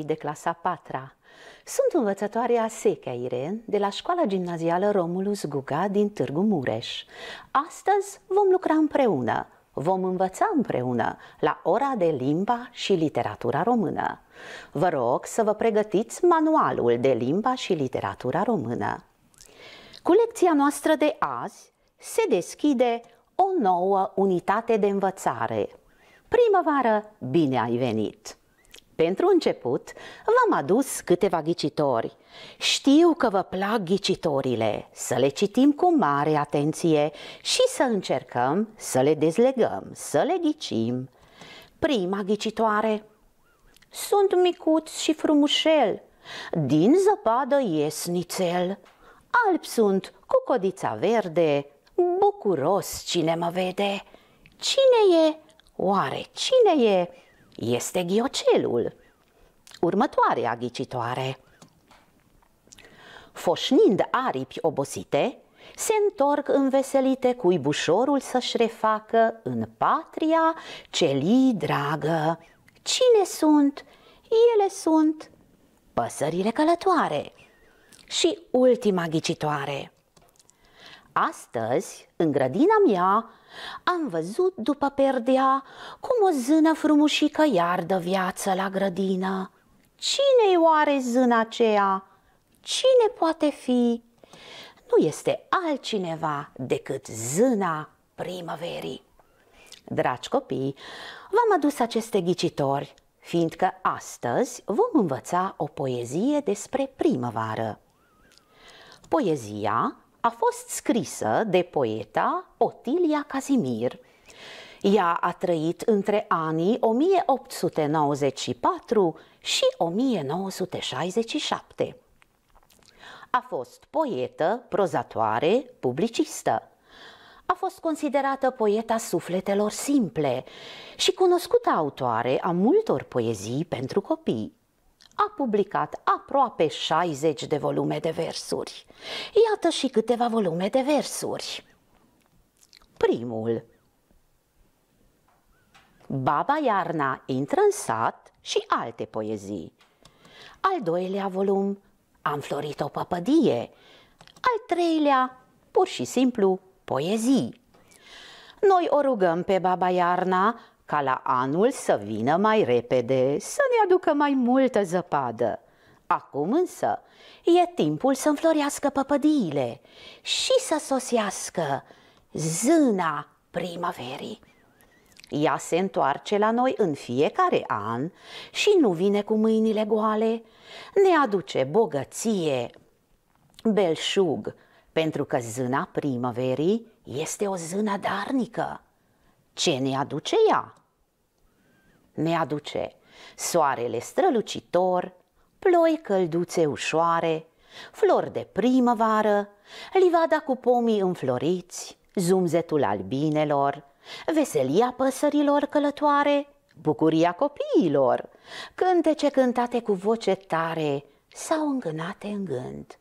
copii de clasa 4 Sunt învățătoarea Seca Iren de la școala gimnazială Romulus Guga din Târgu Mureș. Astăzi vom lucra împreună, vom învăța împreună la ora de limba și literatura română. Vă rog să vă pregătiți manualul de limba și literatura română. Cu lecția noastră de azi se deschide o nouă unitate de învățare. Primăvară, bine ai venit! Pentru început, v-am adus câteva ghicitori. Știu că vă plac ghicitorile, să le citim cu mare atenție și să încercăm să le dezlegăm, să le ghicim. Prima ghicitoare. Sunt micuț și frumușel, din zăpadă ies nițel. Alb sunt, cu codița verde, bucuros cine mă vede. Cine e? Oare cine e? este ghiocelul. Următoarea ghicitoare. Foșnind aripi obosite, se întorc înveselite ibușorul să-și refacă în patria celii dragă. Cine sunt? Ele sunt păsările călătoare. Și ultima ghicitoare. Astăzi, în grădina mea, am văzut după perdea cum o zână frumușică iardă viață la grădină. cine e oare zâna aceea? Cine poate fi? Nu este altcineva decât zâna primăverii. Dragi copii, v-am adus aceste ghicitori, fiindcă astăzi vom învăța o poezie despre primăvară. Poezia a fost scrisă de poeta Otilia Casimir. Ea a trăit între anii 1894 și 1967. A fost poetă, prozatoare, publicistă. A fost considerată poeta sufletelor simple și cunoscută autoare a multor poezii pentru copii a publicat aproape 60 de volume de versuri. Iată și câteva volume de versuri. Primul Baba Iarna intră în sat și alte poezii. Al doilea volum Am florit o păpădie. Al treilea, pur și simplu, poezii. Noi o rugăm pe Baba Iarna ca la anul să vină mai repede, să ne aducă mai multă zăpadă. Acum însă e timpul să înflorească păpădiile și să sosească zâna primăverii. Ea se întoarce la noi în fiecare an și nu vine cu mâinile goale. Ne aduce bogăție, belșug, pentru că zâna primăverii este o zână darnică. Ce ne aduce ea? Ne aduce soarele strălucitor, ploi călduțe ușoare, flori de primăvară, livada cu pomii înfloriți, zumzetul albinelor, veselia păsărilor călătoare, bucuria copiilor, cântece cântate cu voce tare sau îngânate în gând.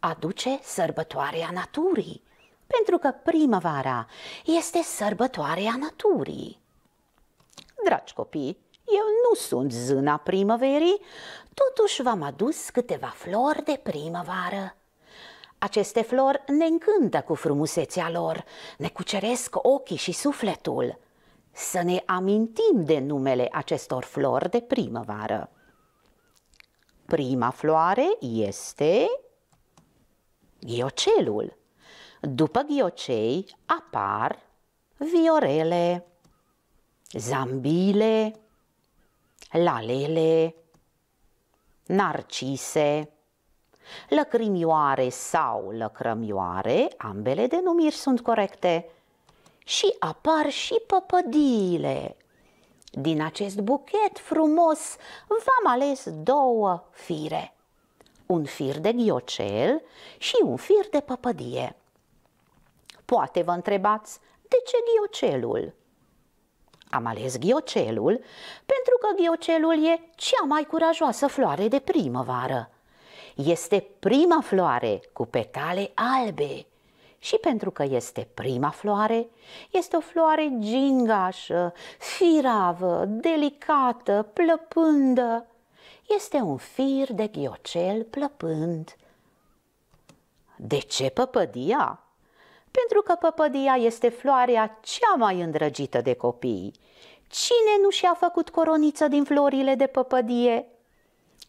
Aduce sărbătoarea naturii, pentru că primăvara este sărbătoarea naturii. Dragi copii, eu nu sunt zâna primăverii, totuși v-am adus câteva flori de primăvară. Aceste flori ne încântă cu frumusețea lor, ne cuceresc ochii și sufletul. Să ne amintim de numele acestor flori de primăvară. Prima floare este iocelul. După ghiocei apar viorele, zambile, lalele, narcise, lăcrimioare sau lăcrămioare, ambele denumiri sunt corecte, și apar și păpădiile. Din acest buchet frumos v-am ales două fire, un fir de ghiocel și un fir de păpădie. Poate vă întrebați, de ce ghiocelul? Am ales ghiocelul pentru că ghiocelul e cea mai curajoasă floare de primăvară. Este prima floare cu petale albe și pentru că este prima floare, este o floare gingașă, firavă, delicată, plăpândă. Este un fir de ghiocel plăpând. De ce păpădia? pentru că păpădia este floarea cea mai îndrăgită de copii. Cine nu și-a făcut coroniță din florile de păpădie?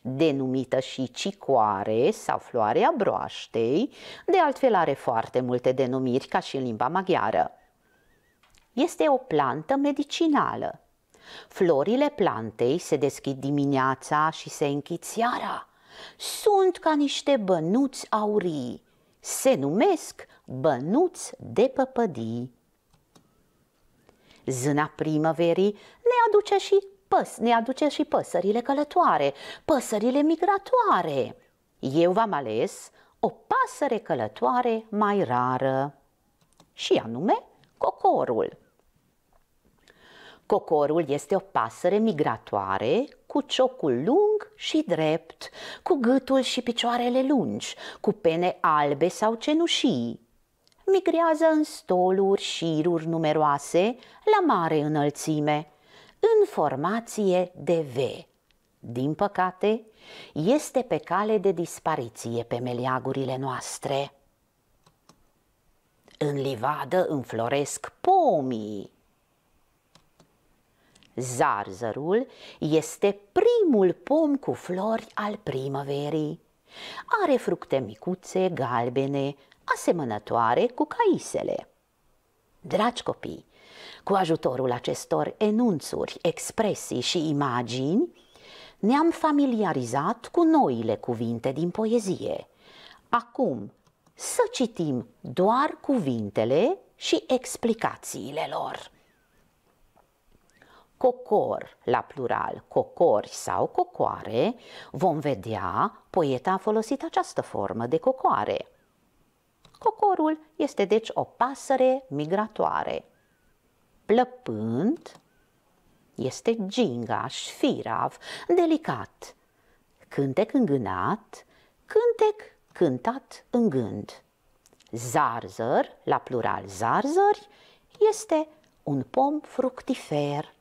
Denumită și cicoare sau floarea broaștei, de altfel are foarte multe denumiri ca și în limba maghiară. Este o plantă medicinală. Florile plantei se deschid dimineața și se închid seara. Sunt ca niște bănuți aurii se numesc bănuți de păpădii. Zâna primăverii ne aduce și păs, ne aduce și păsările călătoare, păsările migratoare. Eu v-am ales o pasăre călătoare mai rară și anume cocorul. Cocorul este o pasăre migratoare cu ciocul lung și drept, cu gâtul și picioarele lungi, cu pene albe sau cenușii. Migrează în stoluri și numeroase, la mare înălțime, în formație de V. Din păcate, este pe cale de dispariție pe meleagurile noastre. În livadă înfloresc pomii, Zarzărul este primul pom cu flori al primăverii. Are fructe micuțe, galbene, asemănătoare cu caisele. Dragi copii, cu ajutorul acestor enunțuri, expresii și imagini, ne-am familiarizat cu noile cuvinte din poezie. Acum să citim doar cuvintele și explicațiile lor cocor la plural, cocori sau cocoare, vom vedea poeta a folosit această formă de cocoare. Cocorul este deci o pasăre migratoare. Plăpând este gingaș, firav, delicat. Cântec îngânat, cântec cântat în gând. Zarzăr, la plural zarzări, este un pom fructifer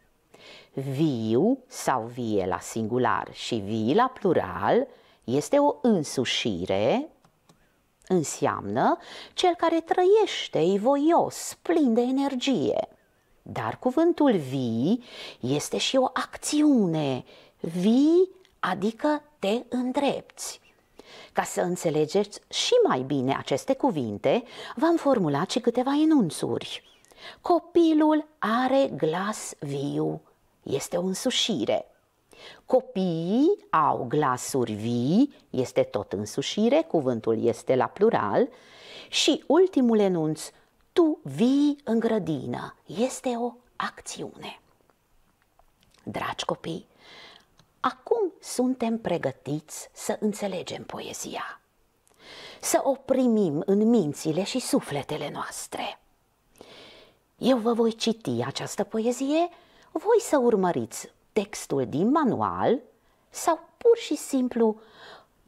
viu sau vie la singular și vii la plural este o însușire, înseamnă cel care trăiește, e voios, plin de energie. Dar cuvântul vii este și o acțiune. Vii adică te îndrepți. Ca să înțelegeți și mai bine aceste cuvinte, v-am formulat și câteva enunțuri. Copilul are glas viu este o însușire. Copiii au glasuri vii, este tot însușire, cuvântul este la plural, și ultimul enunț, tu vii în grădină, este o acțiune. Dragi copii, acum suntem pregătiți să înțelegem poezia, să o primim în mințile și sufletele noastre. Eu vă voi citi această poezie voi să urmăriți textul din manual sau pur și simplu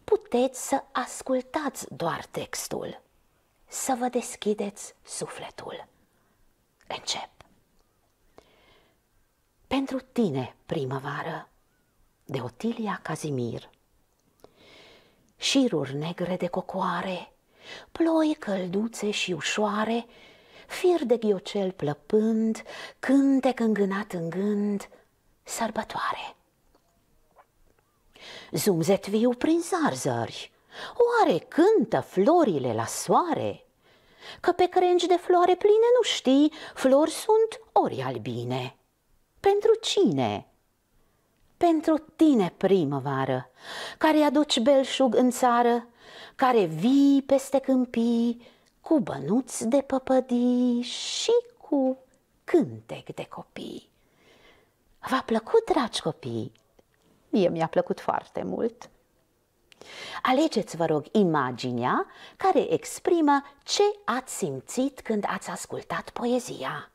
puteți să ascultați doar textul, să vă deschideți sufletul. Încep. Pentru tine, primăvară, de Otilia Cazimir. Șiruri negre de cocoare, ploi călduțe și ușoare, fir de ghiocel plăpând, cântec îngânat în gând, sărbătoare. Zumzet viu prin zarzări, oare cântă florile la soare? Că pe crengi de floare pline nu știi, flori sunt ori albine. Pentru cine? Pentru tine, primăvară, care aduci belșug în țară, care vii peste câmpii, cu bănuți de păpădii și cu cântec de copii. V-a plăcut, dragi copii? Mie mi-a plăcut foarte mult. Alegeți, vă rog, imaginea care exprimă ce ați simțit când ați ascultat poezia.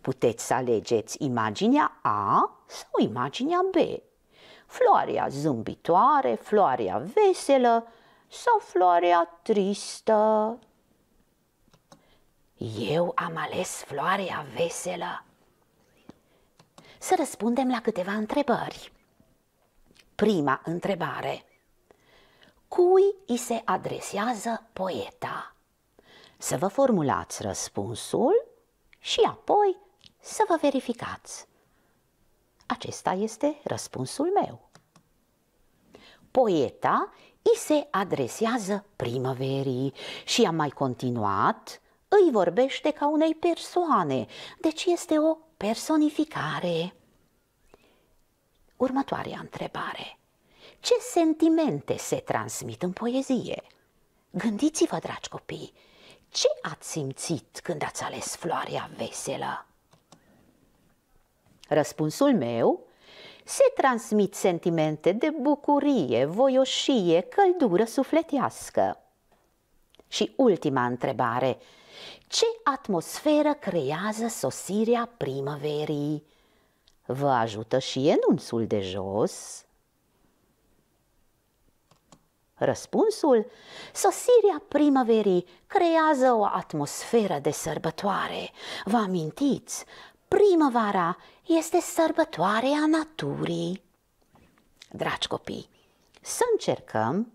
Puteți să alegeți imaginea A sau imaginea B. Floarea zâmbitoare, floarea veselă sau floarea tristă. Eu am ales floarea veselă. Să răspundem la câteva întrebări. Prima întrebare. Cui îi se adresează poeta? Să vă formulați răspunsul și apoi să vă verificați. Acesta este răspunsul meu. Poeta îi se adresează primăverii și am mai continuat îi vorbește ca unei persoane, deci este o personificare. Următoarea întrebare. Ce sentimente se transmit în poezie? Gândiți-vă, dragi copii, ce ați simțit când ați ales floarea veselă? Răspunsul meu se transmit sentimente de bucurie, voioșie, căldură sufletească. Și ultima întrebare – ce atmosferă creează sosirea primăverii? Vă ajută și enunțul de jos? Răspunsul? Sosirea primăverii creează o atmosferă de sărbătoare. Vă amintiți? Primăvara este sărbătoarea naturii. Dragi copii, să încercăm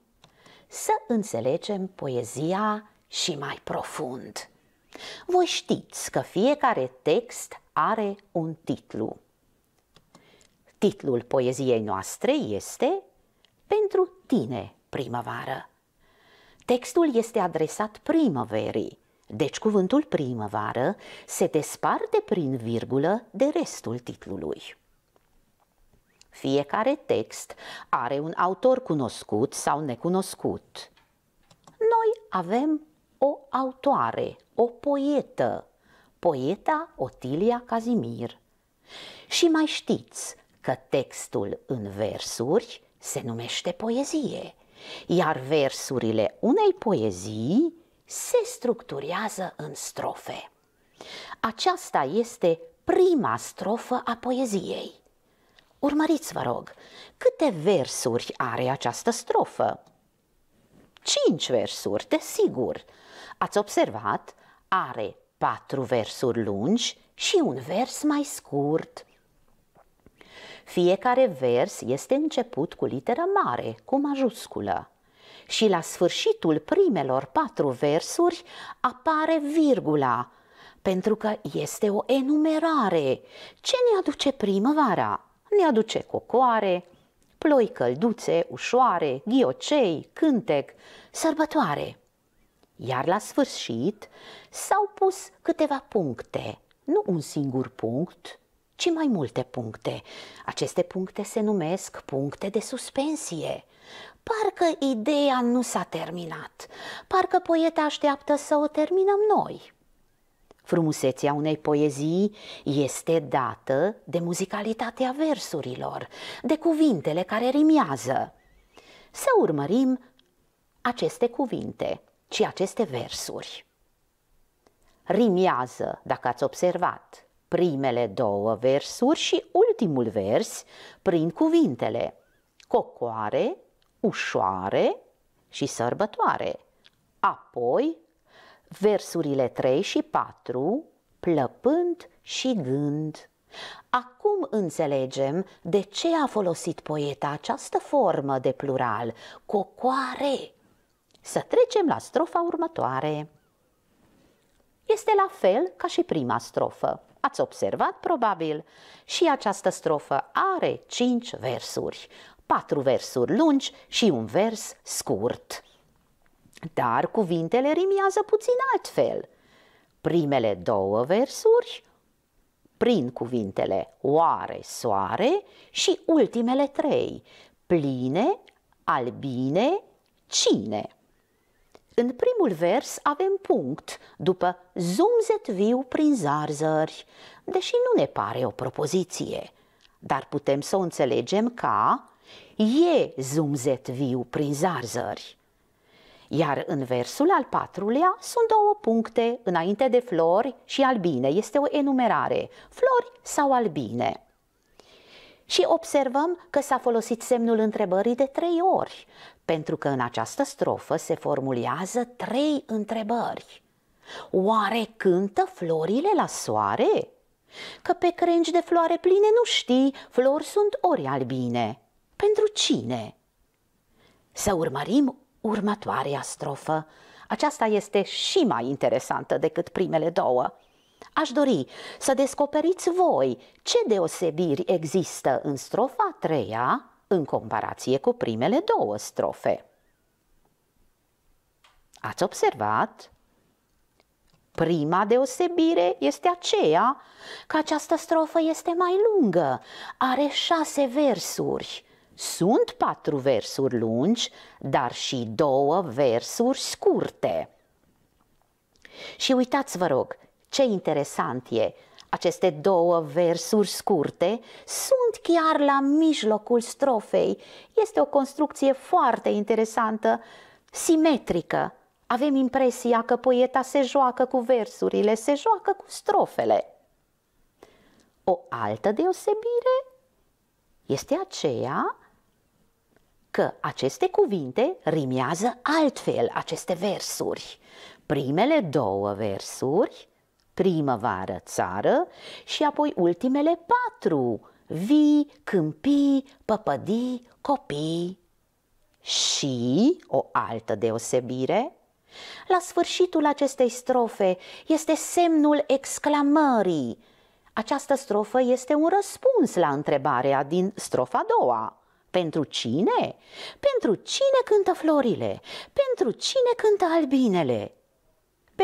să înțelegem poezia și mai profund. Voi știți că fiecare text are un titlu. Titlul poeziei noastre este Pentru tine, primăvară. Textul este adresat primăverii, deci cuvântul primăvară se desparte prin virgulă de restul titlului. Fiecare text are un autor cunoscut sau necunoscut. Noi avem o autoare, o poetă, poeta Otilia Cazimir. Și mai știți că textul în versuri se numește poezie, iar versurile unei poezii se structurează în strofe. Aceasta este prima strofă a poeziei. Urmăriți, vă rog, câte versuri are această strofă? Cinci versuri, desigur, Ați observat, are patru versuri lungi și un vers mai scurt. Fiecare vers este început cu literă mare, cu majusculă. Și la sfârșitul primelor patru versuri apare virgula, pentru că este o enumerare. Ce ne aduce primăvara? Ne aduce cocoare, ploi călduțe, ușoare, ghiocei, cântec, sărbătoare. Iar la sfârșit s-au pus câteva puncte, nu un singur punct, ci mai multe puncte. Aceste puncte se numesc puncte de suspensie. Parcă ideea nu s-a terminat, parcă poeta așteaptă să o terminăm noi. Frumusețea unei poezii este dată de muzicalitatea versurilor, de cuvintele care rimează. Să urmărim aceste cuvinte ci aceste versuri. Rimiază, dacă ați observat, primele două versuri și ultimul vers prin cuvintele cocoare, ușoare și sărbătoare. Apoi, versurile 3 și 4, plăpând și gând. Acum înțelegem de ce a folosit poeta această formă de plural, cocoare. Să trecem la strofa următoare. Este la fel ca și prima strofă. Ați observat probabil și această strofă are cinci versuri, patru versuri lungi și un vers scurt. Dar cuvintele rimiază puțin altfel. Primele două versuri prin cuvintele oare, soare și ultimele trei, pline, albine, cine. În primul vers avem punct, după zumzet viu prin zarzări, deși nu ne pare o propoziție, dar putem să o înțelegem ca e zumzet viu prin zarzări. Iar în versul al patrulea sunt două puncte înainte de flori și albine. Este o enumerare, flori sau albine. Și observăm că s-a folosit semnul întrebării de trei ori, pentru că în această strofă se formulează trei întrebări. Oare cântă florile la soare? Că pe crengi de floare pline nu știi, flori sunt ori albine. Pentru cine? Să urmărim următoarea strofă. Aceasta este și mai interesantă decât primele două. Aș dori să descoperiți voi ce deosebiri există în strofa a treia în comparație cu primele două strofe. Ați observat? Prima deosebire este aceea că această strofă este mai lungă, are șase versuri. Sunt patru versuri lungi, dar și două versuri scurte. Și uitați, vă rog, ce interesant e aceste două versuri scurte sunt chiar la mijlocul strofei. Este o construcție foarte interesantă, simetrică. Avem impresia că poeta se joacă cu versurile, se joacă cu strofele. O altă deosebire este aceea că aceste cuvinte rimează altfel aceste versuri. Primele două versuri primăvară, țară și apoi ultimele patru, vii, câmpii, păpădii, copii. Și o altă deosebire, la sfârșitul acestei strofe este semnul exclamării. Această strofă este un răspuns la întrebarea din strofa a doua. Pentru cine? Pentru cine cântă florile? Pentru cine cântă albinele?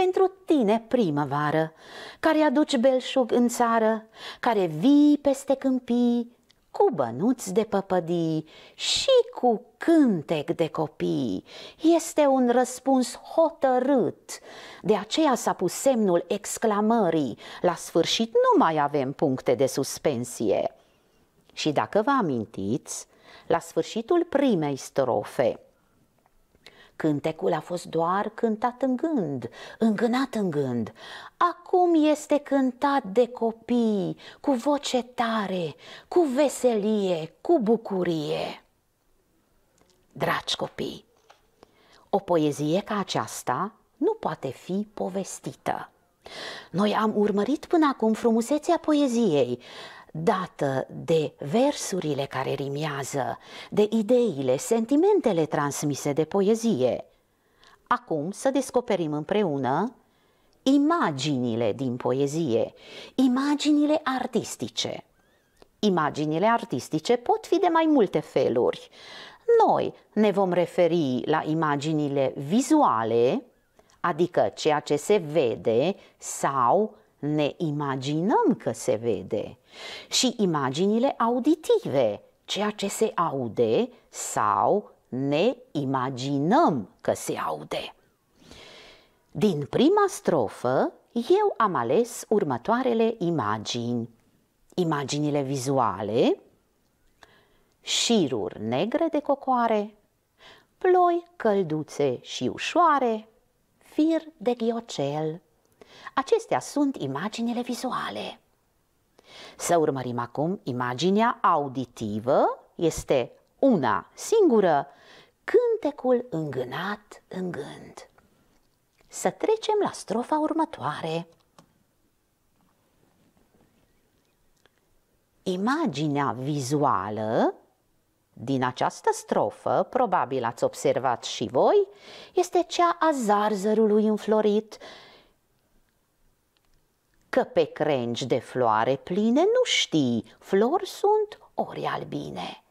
pentru tine primăvară, care aduci belșug în țară, care vii peste câmpii, cu bănuți de păpădii și cu cântec de copii. Este un răspuns hotărât. De aceea s-a pus semnul exclamării. La sfârșit nu mai avem puncte de suspensie. Și dacă vă amintiți, la sfârșitul primei strofe, Cântecul a fost doar cântat în gând, îngânat în gând. Acum este cântat de copii, cu voce tare, cu veselie, cu bucurie. Dragi copii, o poezie ca aceasta nu poate fi povestită. Noi am urmărit până acum frumusețea poeziei, dată de versurile care rimează, de ideile, sentimentele transmise de poezie. Acum să descoperim împreună imaginile din poezie, imaginile artistice. Imaginile artistice pot fi de mai multe feluri. Noi ne vom referi la imaginile vizuale, adică ceea ce se vede sau ne imaginăm că se vede și imaginile auditive, ceea ce se aude sau ne imaginăm că se aude. Din prima strofă, eu am ales următoarele imagini. Imaginile vizuale, șiruri negre de cocoare, ploi călduțe și ușoare, fir de ghiocel, Acestea sunt imaginile vizuale. Să urmărim acum imaginea auditivă, este una singură, cântecul îngânat în gând. Să trecem la strofa următoare. Imaginea vizuală din această strofă, probabil ați observat și voi, este cea a zarzărului înflorit, că pe crengi de floare pline nu știi, flori sunt ori albine.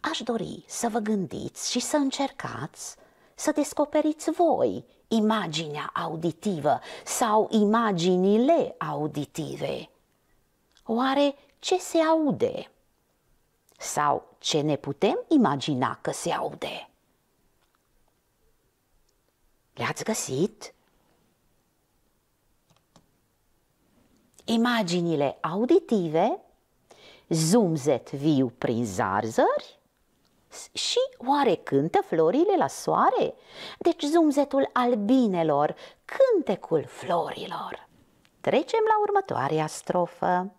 Aș dori să vă gândiți și să încercați să descoperiți voi imaginea auditivă sau imaginile auditive. Oare ce se aude? Sau ce ne putem imagina că se aude? Le-ați găsit? imaginile auditive, zumzet viu prin zarzări și oare cântă florile la soare? Deci zumzetul albinelor, cântecul florilor. Trecem la următoarea strofă.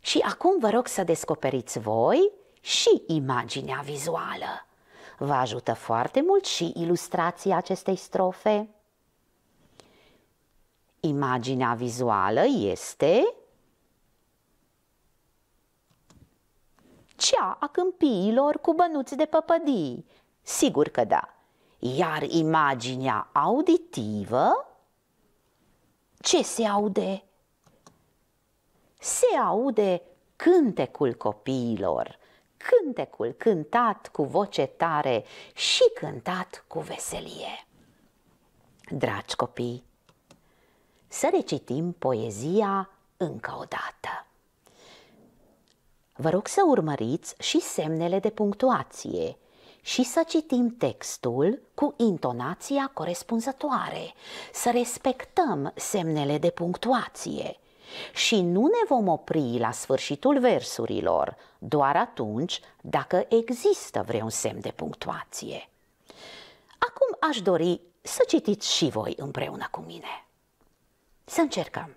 Și acum vă rog să descoperiți voi și imaginea vizuală. Vă ajută foarte mult și ilustrația acestei strofe. Imaginea vizuală este cea a câmpiilor cu bănuți de păpădii. Sigur că da. Iar imaginea auditivă, ce se aude? Se aude cântecul copiilor, cântecul cântat cu voce tare și cântat cu veselie. Dragi copii, să recitim poezia încă o dată. Vă rog să urmăriți și semnele de punctuație și să citim textul cu intonația corespunzătoare, să respectăm semnele de punctuație și nu ne vom opri la sfârșitul versurilor, doar atunci dacă există vreun semn de punctuație. Acum aș dori să citiți și voi împreună cu mine. Să încercăm.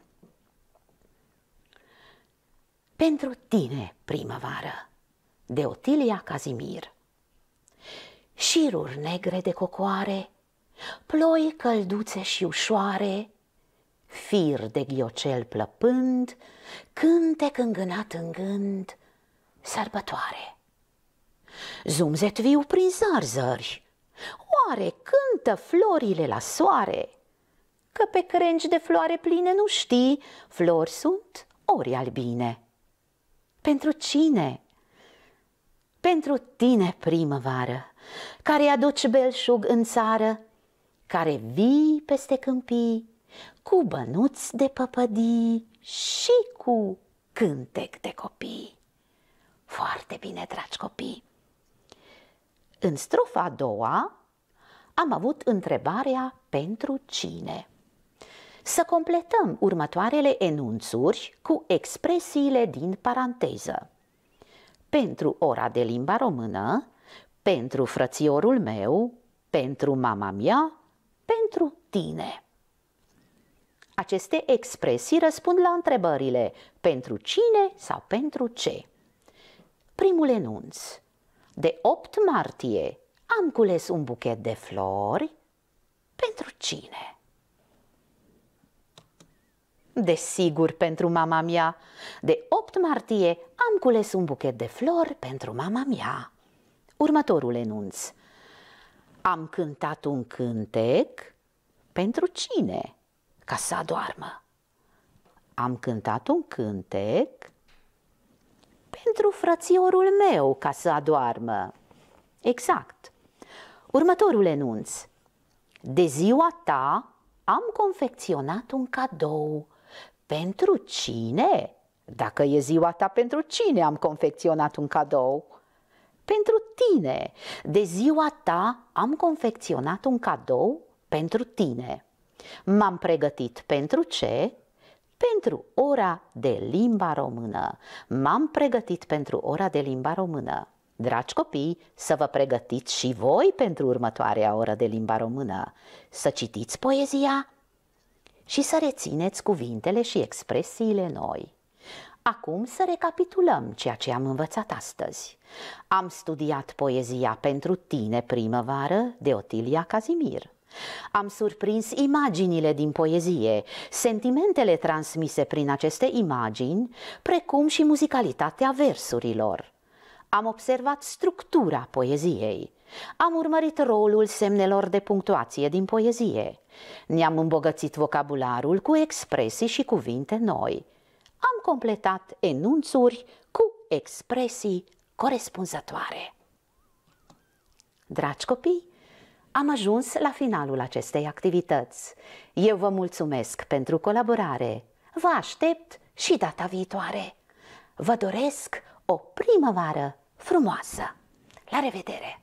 Pentru tine, primăvară, de Otilia Cazimir. Șiruri negre de cocoare, ploi călduțe și ușoare, fir de ghiocel plăpând, cântec îngânat în gând, sărbătoare. Zumzet viu prin zarzări, oare cântă florile la soare? Că pe crengi de floare pline nu știi, flori sunt ori albine. Pentru cine? Pentru tine, primăvară, care aduci belșug în țară, care vii peste câmpii, cu bănuți de păpădii și cu cântec de copii. Foarte bine, dragi copii! În strofa a doua am avut întrebarea pentru cine să completăm următoarele enunțuri cu expresiile din paranteză. Pentru ora de limba română, pentru frățiorul meu, pentru mama mea, pentru tine. Aceste expresii răspund la întrebările pentru cine sau pentru ce. Primul enunț. De 8 martie am cules un buchet de flori pentru cine? Desigur, pentru mama mea. De 8 martie am cules un buchet de flori pentru mama mea. Următorul enunț. Am cântat un cântec pentru cine? Ca să adoarmă. Am cântat un cântec pentru frățiorul meu ca să adoarmă. Exact. Următorul enunț. De ziua ta am confecționat un cadou pentru cine? Dacă e ziua ta, pentru cine am confecționat un cadou? Pentru tine. De ziua ta am confecționat un cadou pentru tine. M-am pregătit pentru ce? Pentru ora de limba română. M-am pregătit pentru ora de limba română. Dragi copii, să vă pregătiți și voi pentru următoarea oră de limba română. Să citiți poezia și să rețineți cuvintele și expresiile noi. Acum să recapitulăm ceea ce am învățat astăzi. Am studiat poezia pentru tine primăvară de Otilia Cazimir. Am surprins imaginile din poezie, sentimentele transmise prin aceste imagini, precum și muzicalitatea versurilor. Am observat structura poeziei, am urmărit rolul semnelor de punctuație din poezie. Ne-am îmbogățit vocabularul cu expresii și cuvinte noi. Am completat enunțuri cu expresii corespunzătoare. Dragi copii, am ajuns la finalul acestei activități. Eu vă mulțumesc pentru colaborare. Vă aștept și data viitoare. Vă doresc o primăvară frumoasă. La revedere!